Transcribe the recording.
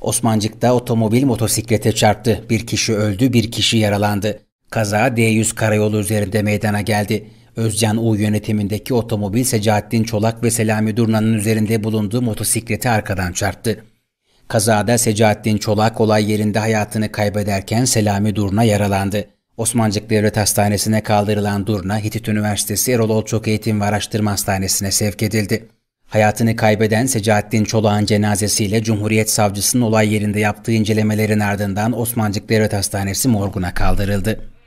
Osmancık'ta otomobil motosiklete çarptı. Bir kişi öldü, bir kişi yaralandı. Kaza D100 karayolu üzerinde meydana geldi. Özcan U yönetimindeki otomobil Secahattin Çolak ve Selami Durna'nın üzerinde bulunduğu motosikleti arkadan çarptı. Kazada Secahattin Çolak olay yerinde hayatını kaybederken Selami Durna yaralandı. Osmancık Devlet Hastanesi'ne kaldırılan Durna, Hitit Üniversitesi Erol Olçok Eğitim ve Araştırma Hastanesi'ne sevk edildi. Hayatını kaybeden Secahattin Çolak'ın cenazesiyle Cumhuriyet Savcısının olay yerinde yaptığı incelemelerin ardından Osmancık Devlet Hastanesi morguna kaldırıldı.